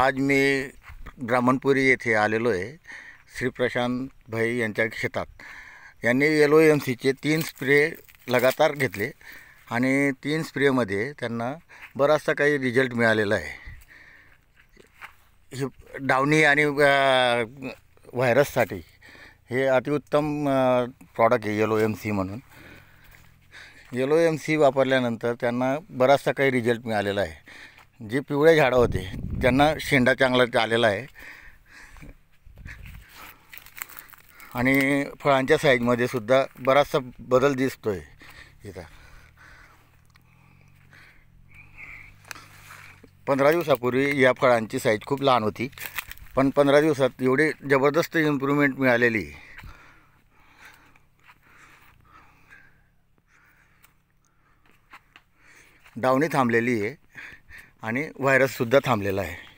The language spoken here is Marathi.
आज मी ब्राह्मणपुरी येथे आलेलो आहे श्री प्रशांत भाई यांच्या शेतात यांनी एल ओ एम सीचे तीन स्प्रे लगातार घेतले आणि तीन स्प्रेमध्ये त्यांना बराचसा काही रिझल्ट मिळालेला आहे हे डावणी आणि व्हायरससाठी हे अतिउत्तम प्रॉडक्ट आहे एल ओ एम सी म्हणून एल ओ एम सी वापरल्यानंतर त्यांना बराचसा काही रिझल्ट मिळालेला आहे जे पिवळे झाडं होते ज्यांना शेंडा चांगला आलेला आहे आणि फळांच्या साईजमध्ये सुद्धा बराचसा बदल दिसतो आहे इथं पंधरा दिवसापूर्वी या फळांची साईज खूप लहान होती पण पंधरा दिवसात एवढी जबरदस्त इम्प्रूव्हमेंट मिळालेली डावणी थांबलेली आहे आणि व्हायरससुद्धा थांबलेला आहे